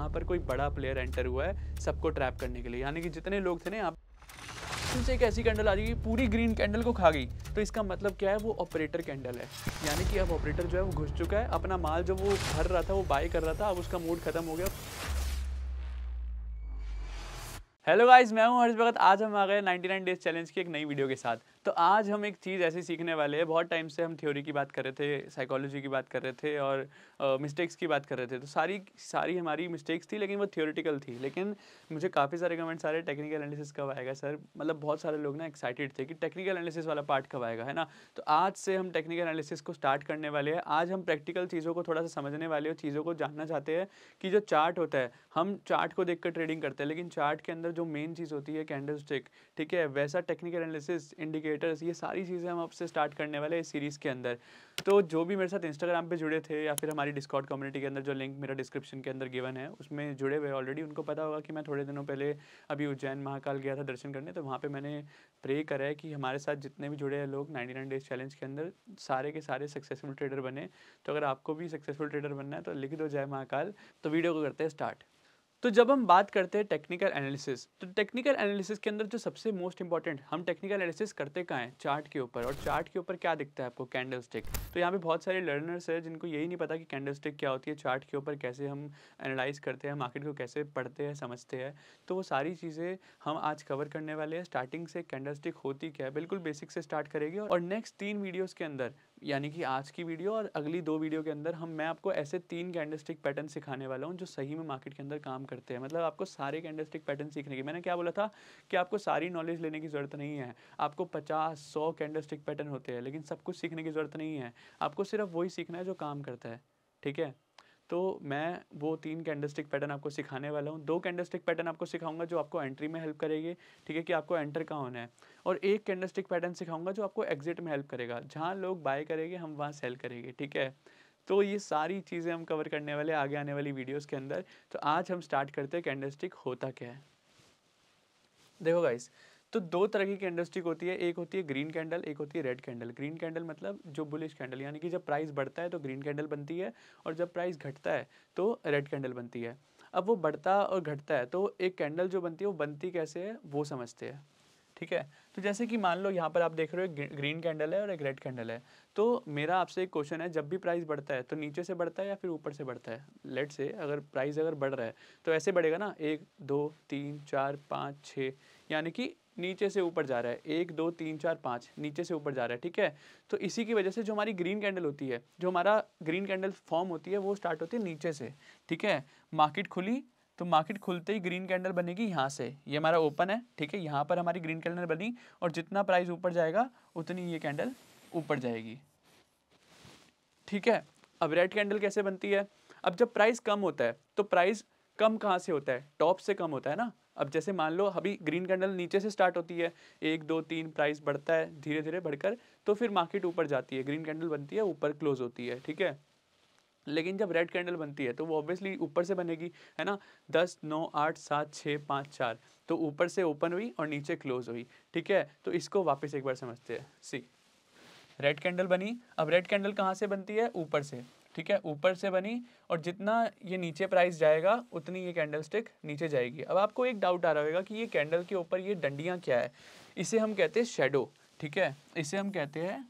यहाँ पर कोई बड़ा प्लेयर एंटर हुआ है सबको ट्रैप करने के लिए यानी कि जितने लोग थे ना यहाँ से एक ऐसी कैंडल आ जाएगी पूरी ग्रीन कैंडल को खा गई तो इसका मतलब क्या है वो ऑपरेटर कैंडल है यानी कि अब ऑपरेटर जो है वो घुस चुका है अपना माल जो वो भर रहा था वो बाय कर रहा था अब उसका मूड खत्म हो गया हेलो गाइस मैं हूं हर्ष भगत आज हम आ गए 99 डेज चैलेंज की एक नई वीडियो के साथ तो आज हम एक चीज़ ऐसी सीखने वाले हैं बहुत टाइम से हम थ्योरी की बात कर रहे थे साइकोलॉजी की बात कर रहे थे और मिस्टेक्स uh, की बात कर रहे थे तो सारी सारी हमारी मिस्टेक्स थी लेकिन वो थियोरिटिकल थी लेकिन मुझे काफ़ी सारे कमेंट सारे टेक्निकल एनालिसिस कब आएगा सर मतलब बहुत सारे लोग ना एक्साइटेड थे कि टेक्निकल एनालिसिस वाला पार्ट कब आएगा है ना तो आज से हम टेक्निकल एनालिसिस को स्टार्ट करने वाले हैं आज हम प्रैक्टिकल चीज़ों को थोड़ा सा समझने वाले और चीज़ों को जानना चाहते हैं कि जो चार्ट होता है हम चार्ट को देख ट्रेडिंग करते हैं लेकिन चार्ट के अंदर जो मेन चीज़ होती है कैंडल ठीक है वैसा टेक्निकल एनालिसिस इंडिकेट क्रिएटर्स ये सारी चीज़ें हम आपसे स्टार्ट करने वाले इस सीरीज़ के अंदर तो जो भी मेरे साथ इंस्टाग्राम पे जुड़े थे या फिर हमारी डिस्कॉर्ड कम्युनिटी के अंदर जो लिंक मेरा डिस्क्रिप्शन के अंदर गिवन है उसमें जुड़े हुए ऑलरेडी उनको पता होगा कि मैं थोड़े दिनों पहले अभी उज्जैन महाकाल गया था दर्शन करने तो वहाँ पर मैंने प्रे करा है कि हमारे साथ जितने भी जुड़े हैं लोग नाइन्टी नाइन डेज चैलेंज के अंदर सारे के सारे सक्सेसफुल ट्रेडर बने तो अगर आपको भी सक्सेसफुल ट्रेडर बनना है तो लिख दो जय महाकाल तो वीडियो को करते हैं स्टार्ट तो जब हम बात करते हैं टेक्निकल एनालिसिस तो टेक्निकल एनालिसिस के अंदर जो सबसे मोस्ट इंपॉर्टेंट हम टेक्निकल एनालिसिस करते कहाँ हैं चार्ट के ऊपर और चार्ट के ऊपर क्या दिखता है आपको कैंडल स्टिक तो यहाँ पे बहुत सारे लर्नर्स हैं जिनको यही नहीं पता कि कैंडल स्टिक क्या होती है चार्ट के ऊपर कैसे हम एनालाइज करते हैं मार्केट को कैसे पढ़ते हैं समझते हैं तो वो सारी चीज़ें हम आज कवर करने वाले हैं स्टार्टिंग से कैंडल स्टिक होती क्या है बिल्कुल बेसिक से स्टार्ट करेगी और नेक्स्ट तीन वीडियोज़ के अंदर यानी कि आज की वीडियो और अगली दो वीडियो के अंदर हम मैं आपको ऐसे तीन कैंडलस्टिक पैटर्न सिखाने वाला हूँ जो सही में मार्केट के अंदर काम करते हैं मतलब आपको सारे कैंडलस्टिक पैटर्न सीखने की मैंने क्या बोला था कि आपको सारी नॉलेज लेने की ज़रूरत नहीं है आपको पचास सौ कैंडलस्टिक पैटर्न होते हैं लेकिन सब कुछ सीखने की ज़रूरत नहीं है आपको सिर्फ वही सीखना है जो काम करता है ठीक है तो मैं वो तीन कैंडलस्टिक पैटर्न आपको सिखाने वाला हूँ दो कैंडल स्टिक पैटर्न आपको सिखाऊंगा जो आपको एंट्री में हेल्प करेगी ठीक है कि आपको एंटर कहाँ होना है और एक कैंडल स्टिक पैटर्न सिखाऊंगा जो आपको एग्जिट में हेल्प करेगा जहाँ लोग बाय करेंगे हम वहाँ सेल करेंगे ठीक है तो ये सारी चीज़ें हम कवर करने वाले आगे आने वाली वीडियोज़ के अंदर तो आज हम स्टार्ट करते हैं कैंडल स्टिक होता क्या है देखो गाइस तो दो तरह की कैंडलस्टिक होती है एक होती है ग्रीन कैंडल एक होती है रेड कैंडल ग्रीन कैंडल मतलब जो बुलिश कैंडल यानी कि जब प्राइस बढ़ता है तो ग्रीन कैंडल बनती है और जब प्राइस घटता है तो रेड कैंडल बनती है अब वो बढ़ता और घटता है तो एक कैंडल जो बनती है वो बनती कैसे है वो समझते हैं ठीक है तो जैसे कि मान लो यहाँ पर आप देख रहे हो ग्रीन कैंडल है और एक रेड कैंडल है तो मेरा आपसे एक क्वेश्चन है जब भी प्राइस बढ़ता है तो नीचे से बढ़ता है या फिर ऊपर से बढ़ता है लेट से अगर प्राइस अगर बढ़ रहा है तो ऐसे बढ़ेगा ना एक दो तीन चार पाँच छः यानी कि नीचे से ऊपर जा रहा है एक दो तीन चार पाँच नीचे से ऊपर जा रहा है ठीक है तो इसी की वजह से जो हमारी ग्रीन कैंडल होती है जो हमारा ग्रीन कैंडल फॉर्म होती है वो स्टार्ट होती है नीचे से ठीक है मार्केट खुली तो मार्केट खुलते ही ग्रीन कैंडल बनेगी यहाँ से ये हमारा ओपन है ठीक है यहाँ पर हमारी ग्रीन कैंडल बनी और जितना प्राइस ऊपर जाएगा उतनी ये कैंडल ऊपर जाएगी ठीक है अब रेड कैंडल कैसे बनती है अब जब प्राइस कम होता है तो प्राइस कम कहाँ से होता है टॉप से कम होता है ना अब जैसे मान लो अभी ग्रीन कैंडल नीचे से स्टार्ट होती है एक दो तीन प्राइस बढ़ता है धीरे धीरे बढ़कर तो फिर मार्केट ऊपर जाती है ग्रीन कैंडल बनती है ऊपर क्लोज होती है ठीक है लेकिन जब रेड कैंडल बनती है तो वो ऑब्वियसली ऊपर से बनेगी है ना दस नौ आठ सात छः पाँच चार तो ऊपर से ओपन हुई और नीचे क्लोज हुई ठीक है तो इसको वापस एक बार समझते हैं सी रेड कैंडल बनी अब रेड कैंडल कहाँ से बनती है ऊपर से ठीक है ऊपर से बनी और जितना ये नीचे प्राइस जाएगा उतनी ये कैंडल स्टिक नीचे जाएगी अब आपको एक डाउट आ रहा होगा कि ये कैंडल के ऊपर ये डंडियाँ क्या है इसे हम कहते हैं शेडो ठीक है इसे हम कहते हैं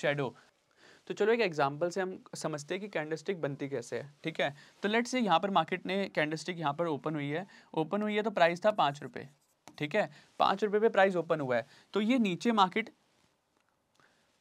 शेडो तो चलो एक एग्जांपल से हम समझते हैं कि कैंडलस्टिक बनती कैसे है ठीक है तो लेट्स से यहाँ पर मार्केट ने कैंडलस्टिक यहाँ पर ओपन हुई है ओपन हुई है तो प्राइस था पाँच रुपये ठीक है पाँच रुपये पे प्राइस ओपन हुआ है तो ये नीचे मार्केट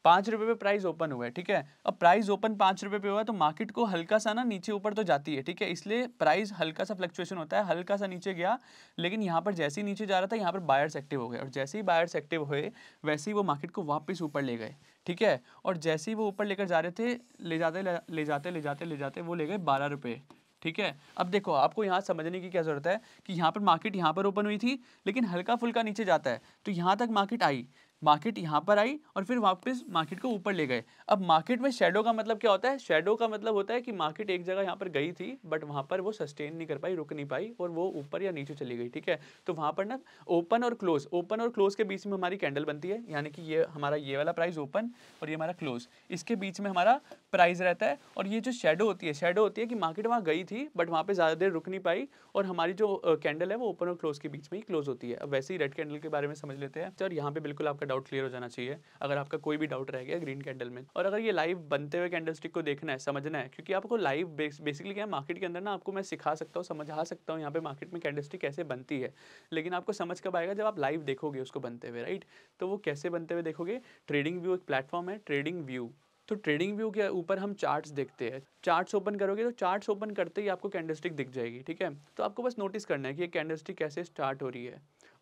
पाँच रुपये पे प्राइस ओपन हुआ है ठीक है अब प्राइस ओपन पाँच रुपये पे हुआ है तो मार्केट को हल्का सा ना नीचे ऊपर तो जाती है ठीक है इसलिए प्राइस हल्का सा फ्लक्चुएशन होता है हल्का सा नीचे गया लेकिन यहाँ पर जैसे ही नीचे जा रहा था यहाँ पर बायर्स एक्टिव हो गए और जैसे ही बायर्स एक्टिव हुए वैसे ही वो मार्केट को वापस ऊपर ले गए ठीक है और जैसे ही वो ऊपर लेकर जा रहे थे ले जाते ले जाते ले जाते ले जाते वो ले गए बारह रुपये ठीक है अब देखो आपको यहाँ समझने की क्या ज़रूरत है कि यहाँ पर मार्केट यहाँ पर ओपन हुई थी लेकिन हल्का फुल्का नीचे जाता है तो यहाँ तक मार्केट आई मार्केट यहाँ पर आई और फिर वापस मार्केट को ऊपर ले गए अब मार्केट में शेडो का मतलब क्या होता है शेडो का मतलब होता है कि मार्केट एक जगह यहाँ पर गई थी बट वहाँ पर वो सस्टेन नहीं कर पाई रुक नहीं पाई और वो ऊपर या नीचे चली गई ठीक है तो वहाँ पर ना ओपन और क्लोज ओपन और क्लोज के बीच में हमारी कैंडल बनती है यानी कि ये हमारा ये वाला प्राइस ओपन और ये हमारा क्लोज इसके बीच में हमारा प्राइस रहता है और ये जो शेडो होती है शेडो होती है कि मार्केट वहाँ गई थी बट वहाँ पर ज़्यादा देर रुक नहीं पाई और हमारी जो कैंडल है वो ओपन और क्लोज के बीच में ही क्लोज होती है अब वैसे ही रेड कैंडल के बारे में समझ लेते हैं और यहाँ पर बिल्कुल आपका डाउट क्लियर हो जाना चाहिए अगर आपका कोई भी डाउट रह गया ग्रीन कैंडल में और अगर ये लाइव बनते हुए कैंडल को देखना है समझना है क्योंकि आपको लाइव बेसिकली क्या मार्केट के अंदर ना आपको मैं सिखा सकता हूँ समझा सकता हूँ यहाँ पे मार्केट में कैंडल कैसे बनती है लेकिन आपको समझ कब आएगा जब आप लाइव देखोगे उसको बनते हुए राइट तो वो कैसे बनते हुए देखोगे ट्रेडिंग व्यू एक प्लेटफॉर्म है ट्रेडिंग व्यू तो ट्रेडिंग व्यू के ऊपर हम चार्ट्स देखते हैं चार्ट्स ओपन करोगे तो चार्ट्स ओपन करते ही आपको कैंडलस्टिक दिख जाएगी ठीक है तो आपको बस नोटिस करना है कि ये कैंडलस्टिक कैसे स्टार्ट हो रही है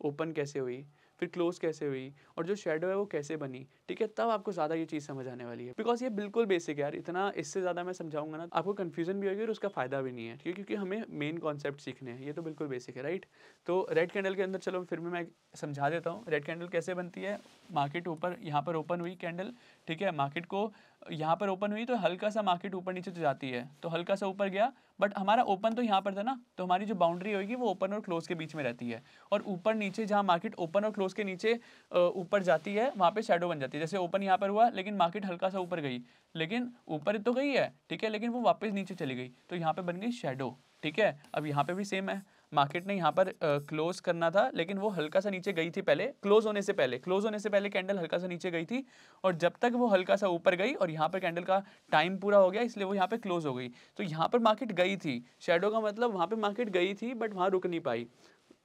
ओपन कैसे हुई फिर क्लोज कैसे हुई और जो शेडो है वो कैसे बनी ठीक है तब आपको ज़्यादा ये चीज़ समझ आने वाली है बिकॉज ये बिल्कुल बेसिक यार इतना इससे ज़्यादा मैं समझाऊंगा ना आपको कन्फ्यूजन भी होगी और उसका फ़ायदा भी नहीं है ठीक है क्योंकि हमें मेन कॉन्सेप्ट सीखने हैं ये तो बिल्कुल बेसिक है राइट तो रेड कैंडल के अंदर चलो फिर भी मैं समझा देता हूँ रेड कैंडल कैसे बनती है मार्केट ऊपर यहाँ पर ओपन हुई कैंडल ठीक है मार्केट को यहाँ पर ओपन हुई तो हल्का सा मार्केट ऊपर नीचे तो जाती है तो हल्का सा ऊपर गया बट हमारा ओपन तो यहाँ पर था ना तो हमारी जो बाउंड्री होगी वो ओपन और क्लोज के बीच में रहती है और ऊपर नीचे जहाँ मार्केट ओपन और क्लोज के नीचे ऊपर जाती है वहाँ पे शेडो बन जाती है जैसे ओपन यहाँ पर हुआ लेकिन मार्केट हल्का सा ऊपर गई लेकिन ऊपर तो गई है ठीक है लेकिन वो वापस नीचे चली गई तो यहाँ पर बन गई शेडो ठीक है अब यहाँ पर भी सेम है मार्केट ने यहाँ पर क्लोज करना था लेकिन वो हल्का सा नीचे गई थी पहले क्लोज होने से पहले क्लोज होने से पहले कैंडल हल्का सा नीचे गई थी और जब तक वो हल्का सा ऊपर गई और यहाँ पर कैंडल का टाइम पूरा हो गया इसलिए वो यहाँ पर क्लोज हो गई तो यहाँ पर मार्केट गई थी शेडो का मतलब वहाँ पर मार्केट गई थी बट वहाँ रुक नहीं पाई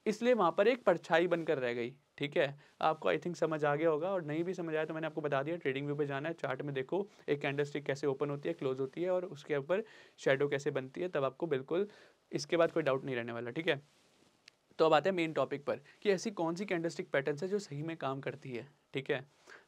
इसलिए वहाँ पर एक परछाई बनकर रह गई ठीक है आपको आई थिंक समझ आ गया होगा और नहीं भी समझ आया तो मैंने आपको बता दिया ट्रेडिंग व्यू पे जाना है चार्ट में देखो एक कैंडल स्टिक कैसे ओपन होती है क्लोज होती है और उसके ऊपर शेडो कैसे बनती है तब आपको बिल्कुल इसके बाद कोई डाउट नहीं रहने वाला ठीक है तो अब आते हैं मेन टॉपिक पर कि ऐसी कौन सी कैंडस्टिक पैटर्न है जो सही में काम करती है ठीक है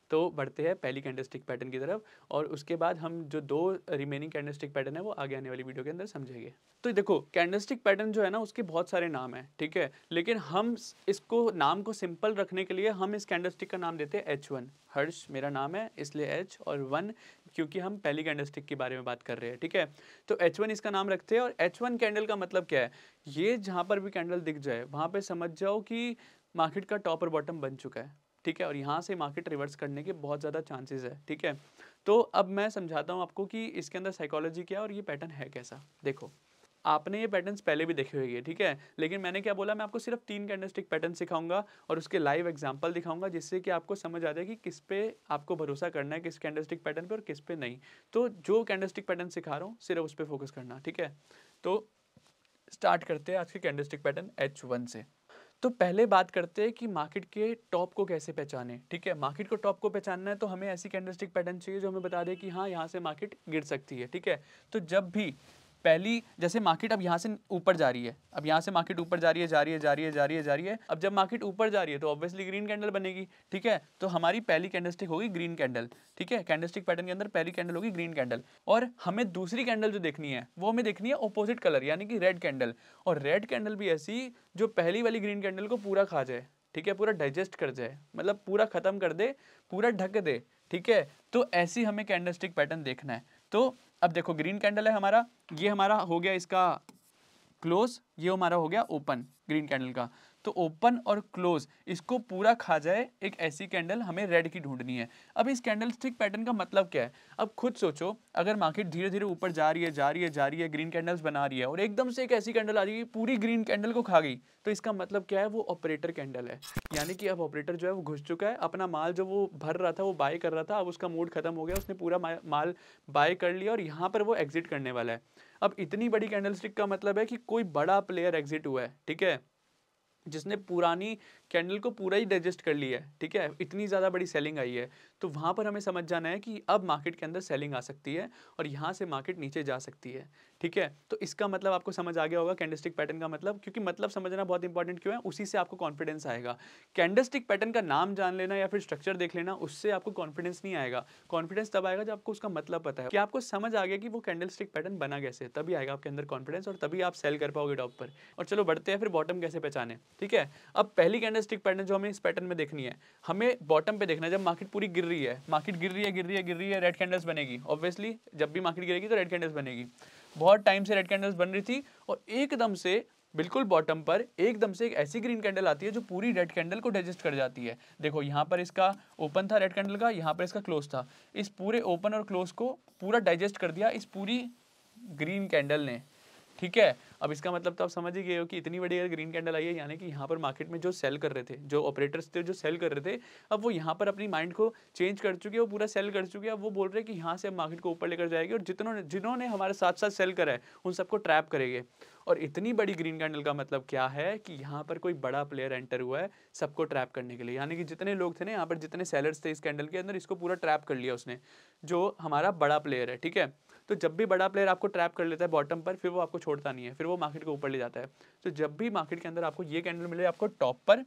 तो बढ़ते हैं पहली कैंडस्टिक पैटर्न की तरफ और उसके बाद हम जो दो रिमेनिंग कैंडस्टिक पैटर्न है वो आगे आने वाली वीडियो के अंदर समझेंगे तो देखो कैंडस्टिक पैटर्न जो है ना उसके बहुत सारे नाम हैं ठीक है लेकिन हम इसको नाम को सिंपल रखने के लिए हम इस कैंडस्टिक का नाम देते हैं एच वन हर्ष मेरा नाम है इसलिए एच और वन क्योंकि हम पहली कैंडलस्टिक के बारे में बात कर रहे हैं ठीक है तो एच वन इसका नाम रखते हैं और एच वन कैंडल का मतलब क्या है ये जहाँ पर भी कैंडल दिख जाए वहाँ पर समझ जाओ कि मार्केट का टॉप और बॉटम बन चुका है ठीक है और यहाँ से मार्केट रिवर्स करने के बहुत ज़्यादा चांसेस है ठीक है तो अब मैं समझाता हूँ आपको कि इसके अंदर साइकोलॉजी क्या है और ये पैटर्न है कैसा देखो आपने ये पैटर्न्स पहले भी देखे हुए ठीक है लेकिन मैंने क्या बोला मैं आपको सिर्फ तीन कैंडलस्टिक पैटर्न सिखाऊंगा और उसके लाइव एग्जाम्पल दिखाऊंगा जिससे कि आपको समझ आ जाए कि किस पे आपको भरोसा करना है किस कैंडलस्टिक पैटर्न पे और किस पे नहीं तो जो कैंडलस्टिक पैटर्न सिखा रहा हूँ सिर्फ उस पर फोकस करना ठीक है तो स्टार्ट करते हैं आज के कैंडलस्टिक पैटर्न एच वन से तो पहले बात करते हैं कि मार्केट के टॉप को कैसे पहचाने ठीक है मार्केट को टॉप को पहचानना है तो हमें ऐसी कैंडलस्टिक पैटर्न चाहिए जो हमें बता दे कि हाँ यहाँ से मार्केट गिर सकती है ठीक है तो जब भी पहली जैसे मार्केट अब यहाँ से ऊपर जा रही है अब यहाँ से मार्केट ऊपर जा रही है जा रही है जा रही है जा रही है जा रही है अब जब मार्केट ऊपर जा रही है तो ऑब्वियसली ग्रीन कैंडल बनेगी ठीक है तो हमारी पहली कैंडलस्टिक होगी ग्रीन कैंडल ठीक है कैंडलस्टिक पैटर्न के अंदर पहली कैंडल होगी ग्रीन कैंडल और हमें दूसरी कैंडल जो देखनी है वो हमें देखनी है अपोजिट कलर यानी कि रेड कैंडल और रेड कैंडल भी ऐसी जो पहली वाली ग्रीन कैंडल को पूरा खा जाए ठीक है पूरा डाइजेस्ट कर जाए मतलब पूरा ख़त्म कर दे पूरा ढक दे ठीक है तो ऐसी हमें कैंडलस्टिक पैटर्न देखना है तो अब देखो ग्रीन कैंडल है हमारा ये हमारा हो गया इसका क्लोज ये हमारा हो गया ओपन ग्रीन कैंडल का तो ओपन और क्लोज इसको पूरा खा जाए एक ऐसी कैंडल हमें रेड की ढूंढनी है अब इस कैंडल स्टिक पैटर्न का मतलब क्या है अब खुद सोचो अगर मार्केट धीरे धीरे ऊपर जा रही है जा रही है जा रही है ग्रीन कैंडल्स बना रही है और एकदम से एक ऐसी कैंडल आ रही है पूरी ग्रीन कैंडल को खा गई तो इसका मतलब क्या है वो ऑपरेटर कैंडल है यानी कि अब ऑपरेटर जो है वो घुस चुका है अपना माल जो वो भर रहा था वो बाय कर रहा था अब उसका मूड खत्म हो गया उसने पूरा माल बाय कर लिया और यहाँ पर वो एग्जिट करने वाला है अब इतनी बड़ी कैंडल स्टिक का मतलब है कि कोई बड़ा प्लेयर एग्जिट हुआ है ठीक है जिसने पुरानी कैंडल को पूरा ही डाइजेस्ट कर लिया है ठीक है इतनी ज़्यादा बड़ी सेलिंग आई है तो वहाँ पर हमें समझ जाना है कि अब मार्केट के अंदर सेलिंग आ सकती है और यहाँ से मार्केट नीचे जा सकती है ठीक है तो इसका मतलब आपको समझ आ गया होगा कैंडलस्टिक पैटर्न का मतलब क्योंकि मतलब समझना बहुत इंपॉर्टेंट क्यों है उसी से आपको कॉन्फिडेंस आएगा कैंडलस्टिक पैटर्न का नाम जान लेना या फिर स्ट्रक्चर देख लेना उससे आपको कॉन्फिडेंस नहीं आएगा कॉन्फिडेंस तब आएगा जब आपको उसका मतलब पता है कि आपको समझ आ गया कि वो कैंडल पैटर्न बना कैसे तभी आएगा आपके अंदर कॉन्फिडेंस और तभी आप सेल कर पाओगे टॉप पर और चलो बढ़ते हैं फिर बॉटम कैसे पहचाने ठीक है अब पहली कैंडलस्टिक पैटर्न जो हमें इस पैटर्न में देखनी है हमें बॉटम पे देखना है जब मार्केट पूरी गिर रही है मार्केट गिर रही है गिर रही है गिर रही है रेड कैंडल्स बनेगी ऑब्वियसली जब भी मार्केट गिरेगी तो रेड कैंडल्स बनेगी बहुत टाइम से रेड कैंडल्स बन रही थी और एकदम से बिल्कुल बॉटम पर एकदम से एक ऐसी ग्रीन कैंडल आती है जो पूरी रेड कैंडल को डाइजेस्ट कर जाती है देखो यहाँ पर इसका ओपन था रेड कैंडल का यहाँ पर इसका क्लोज था इस पूरे ओपन और क्लोज को पूरा डाइजेस्ट कर दिया इस पूरी ग्रीन कैंडल ने ठीक है अब इसका मतलब तो आप समझ ही गए हो कि इतनी बड़ी अगर ग्रीन कैंडल आई है यानी कि यहाँ पर मार्केट में जो सेल कर रहे थे जो ऑपरेटर्स थे जो सेल कर रहे थे अब वो यहाँ पर अपनी माइंड को चेंज कर चुके हैं वो पूरा सेल कर चुके हैं अब वो बोल रहे हैं कि यहाँ से अब मार्केट को ऊपर लेकर जाएगी और जितनों जिन्होंने हमारे साथ साथ सेल करा है उन सबको ट्रैप करेंगे और इतनी बड़ी ग्रीन कैंडल का मतलब क्या है कि यहाँ पर कोई बड़ा प्लेयर एंटर हुआ है सबको ट्रैप करने के लिए यानी कि जितने लोग थे ना यहाँ पर जितने सेलर्स थे इस कैंडल के अंदर इसको पूरा ट्रैप कर लिया उसने जो हमारा बड़ा प्लेयर है ठीक है तो जब भी बड़ा प्लेयर आपको ट्रैप कर लेता है बॉटम पर फिर वो आपको छोड़ता नहीं है फिर वो मार्केट के ऊपर ले जाता है तो जब भी मार्केट के अंदर आपको ये कैंडल मिले आपको टॉप पर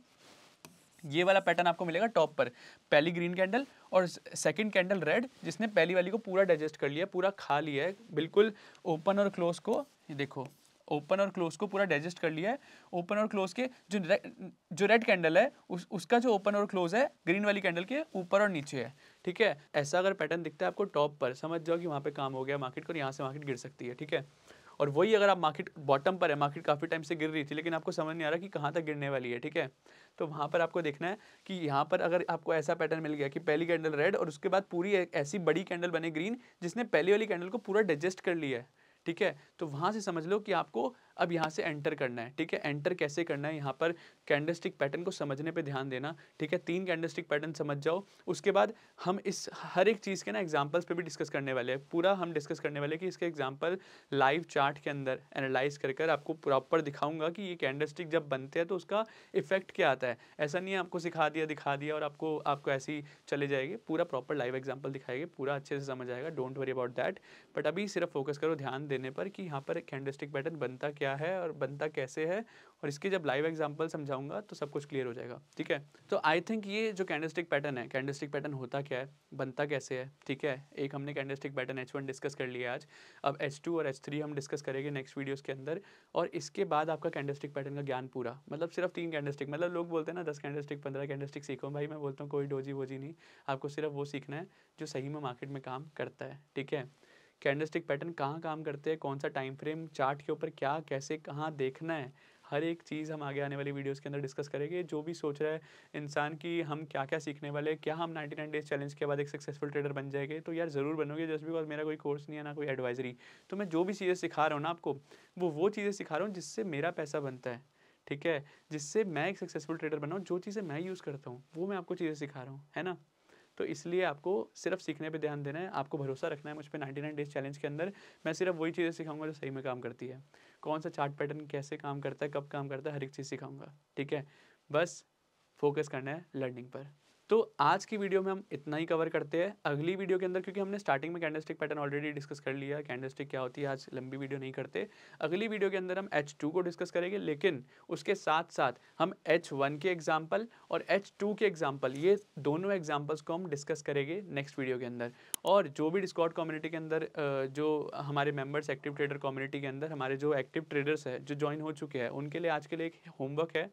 ये वाला पैटर्न आपको मिलेगा टॉप पर पहली ग्रीन कैंडल और सेकंड कैंडल रेड जिसने पहली वाली को पूरा डाइजेस्ट कर लिया पूरा खा लिया है बिल्कुल ओपन और क्लोज को ये देखो ओपन और क्लोज को पूरा डाइजेस्ट कर लिया है ओपन और क्लोज के जो जो रेड कैंडल है उस उसका जो ओपन और क्लोज है ग्रीन वाली कैंडल के ऊपर और नीचे है ठीक है ऐसा अगर पैटर्न दिखता है आपको टॉप पर समझ जाओ कि वहाँ पर काम हो गया मार्केट को यहाँ से मार्केट गिर सकती है ठीक है और वही अगर आप मार्केट बॉटम पर है मार्केट काफ़ी टाइम से गिर रही थी लेकिन आपको समझ नहीं आ रहा कि कहाँ तक गिरने वाली है ठीक है तो वहाँ पर आपको देखना है कि यहाँ पर अगर आपको ऐसा पैटर्न मिल गया कि पहली कैंडल रेड और उसके बाद पूरी ऐसी बड़ी कैंडल बने ग्रीन जिसने पहली वाली कैंडल को पूरा डाइजेस्ट कर लिया है ठीक है तो वहां से समझ लो कि आपको अब यहाँ से एंटर करना है ठीक है एंटर कैसे करना है यहाँ पर कैंडलस्टिक पैटर्न को समझने पे ध्यान देना ठीक है तीन कैंडलस्टिक पैटर्न समझ जाओ उसके बाद हम इस हर एक चीज़ के ना एग्जाम्पल्स पे भी डिस्कस करने वाले हैं पूरा हम डिस्कस करने वाले कि इसके एग्जाम्पल लाइव चार्ट के अंदर एनालाइज कर कर आपको प्रॉपर दिखाऊंगा कि ये कैंडलस्टिक जब बनते हैं तो उसका इफेक्ट क्या आता है ऐसा नहीं है आपको सिखा दिया दिखा दिया और आपको आपको ऐसी चले जाएगी पूरा प्रॉपर लाइव एग्जाम्पल दिखाएगी पूरा अच्छे से समझ आएगा don't worry about that but अभी सिर्फ फोकस करो ध्यान देने पर कि यहाँ पर कैंडलस्टिक पैटर्न बनता क्या क्या है और बनता कैसे है और इसकी जब लाइव एग्जांपल समझाऊंगा तो सब कुछ क्लियर हो जाएगा ठीक है तो आई थिंक ये जो कैंडलस्टिक पैटर्न है कैंडलस्टिक पैटर्न होता क्या है बनता कैसे है ठीक है एक हमने कैंडलस्टिक पैटर्न एच डिस्कस कर लिया आज अब एच टू और एच थ्री हम डिस्कस करेंगे नेक्स्ट वीडियोज़ के अंदर और इसके बाद आपका कैंडलस्टिक पैटर्न का ज्ञान पूरा मतलब सिर्फ तीन कैंडलस्टिक मतलब लोग बोलते हैं ना दस कैंडलस्टिक पंद्रह कैंडलस्टिक सीखो भाई मैं बोलता हूँ कोई डोजी वोजी नहीं आपको सिर्फ वो सीखना है जो सही में मार्केट में काम करता है ठीक है कैंडलस्टिक पैटर्न कहाँ काम करते हैं कौन सा टाइम फ्रेम चार्ट के ऊपर क्या कैसे कहाँ देखना है हर एक चीज़ हम आगे आने वाली वीडियोस के अंदर डिस्कस करेंगे जो भी सोच रहा है इंसान कि हम क्या क्या सीखने वाले क्या हम 99 डेज चैलेंज के बाद एक सक्सेसफुल ट्रेडर बन जाएंगे तो यार ज़रूर बनोगे जस्ट बिकॉज मेरा कोई कोर्स नहीं है ना कोई एडवाइजरी तो मैं जो भी चीज़ें सिखा रहा हूँ ना आपको वो वो चीज़ें सिखा रहा हूँ जिससे मेरा पैसा बनता है ठीक है जिससे मैं एक सक्सेसफुल ट्रेडर बनाऊँ जो चीज़ें मैं यूज़ करता हूँ वो मैं आपको चीज़ें सिखा रहा हूँ है ना तो इसलिए आपको सिर्फ सीखने पे ध्यान देना है आपको भरोसा रखना है मुझ पर नाइन्टी डेज चैलेंज के अंदर मैं सिर्फ वही चीज़ें सिखाऊंगा जो सही में काम करती है कौन सा चार्ट पैटर्न कैसे काम करता है कब काम करता है हर एक चीज़ सिखाऊंगा ठीक है बस फोकस करना है लर्निंग पर तो आज की वीडियो में हम इतना ही कवर करते हैं अगली वीडियो के अंदर क्योंकि हमने स्टार्टिंग में कैंडलस्टिक पैटर्न ऑलरेडी डिस्कस कर लिया कैंडलस्टिक क्या होती है आज लंबी वीडियो नहीं करते अगली वीडियो के अंदर हम एच टू को डिस्कस करेंगे लेकिन उसके साथ साथ हम एच वन के एग्जाम्पल और एच टू के एग्जाम्पल ये दोनों एग्जाम्पल्स को हम डिस्कस करेंगे नेक्स्ट वीडियो के अंदर और जो भी डिस्कॉट कम्युनिटी के अंदर जो हमारे मेम्बर्स एक्टिव ट्रेडर कम्युनिटी के अंदर हमारे जो एक्टिव ट्रेडर्स है जो ज्वाइन हो चुके हैं उनके लिए आज के लिए एक होमवर्क है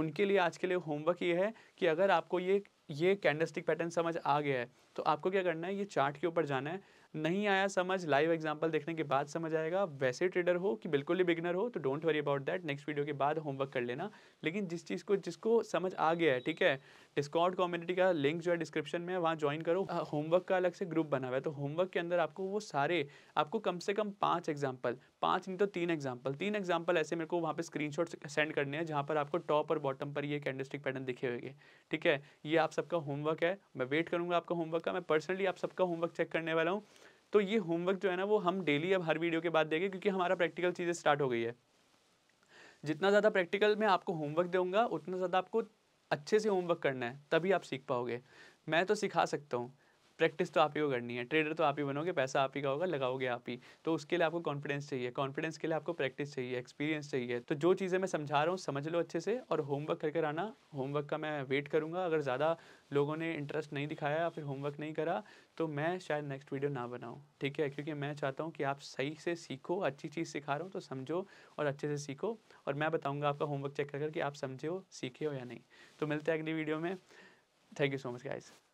उनके लिए आज के लिए होमवर्क ये है कि अगर आपको ये ये कैंडलस्टिक पैटर्न समझ आ गया है तो आपको क्या करना है ये चार्ट के ऊपर जाना है नहीं आया समझ लाइव एग्जांपल देखने के बाद समझ आएगा वैसे ट्रेडर हो कि बिल्कुल ही बिगनर हो तो don't worry about that next video के बाद होमवर्क कर लेना लेकिन जिस चीज़ को जिसको समझ आ गया है ठीक है डिस्काउंट कम्युनिटी का लिंक जो है डिस्क्रिप्शन में वहाँ ज्वाइन करो होमवर्क का अलग से ग्रुप बना हुआ है तो होमवर्क के अंदर आपको वो सारे आपको कम से कम पाँच एग्जाम्पल पाँच नहीं तो तीन एग्जाम्पल तीन एग्जाम्पल ऐसे मेरे को वहाँ पे स्क्रीनशॉट सेंड करने हैं जहाँ पर आपको टॉप और बॉटम पर ये कैंडस्टिक पैटर्न दिखे हुए ठीक है ये आप सबका होमवर्क है मैं वेट करूँगा आपका होमवर्क का मैं पर्सनली आप सबका होमवर्क चेक करने वाला हूँ तो ये होमवर्क जो है ना वो हम डेली अब हर वीडियो के बाद देंगे क्योंकि हमारा प्रैक्टिकल चीज़ें स्टार्ट हो गई है जितना ज़्यादा प्रैक्टिकल मैं आपको होमवर्क दूंगा उतना ज़्यादा आपको अच्छे से होमवर्क करना है तभी आप सीख पाओगे मैं तो सिखा सकता हूँ प्रैक्टिस तो आप ही को करनी है ट्रेडर तो आप ही बनोगे पैसा आप ही का होगा लगाओगे आप ही तो उसके लिए आपको कॉन्फिडेंस चाहिए कॉन्फिडेंस के लिए आपको प्रैक्टिस चाहिए एक्सपीरियंस चाहिए तो जो चीज़ें मैं समझा रहा हूँ समझ लो अच्छे से और होमवर्क करके आना होमवर्क का मैं वेट करूँगा अगर ज़्यादा लोगों ने इंटरेस्ट नहीं दिखाया या फिर होमवर्क नहीं करा तो मैं शायद नेक्स्ट वीडियो ना बनाऊँ ठीक है क्योंकि मैं चाहता हूँ कि आप सही से सीखो अच्छी चीज़ सिखा रहा हूँ तो समझो और अच्छे से सीखो और मैं बताऊँगा आपका होमवर्क चेक कर कि आप समझे हो सीखे हो या नहीं तो मिलते हैं अगली वीडियो में thank you so much guys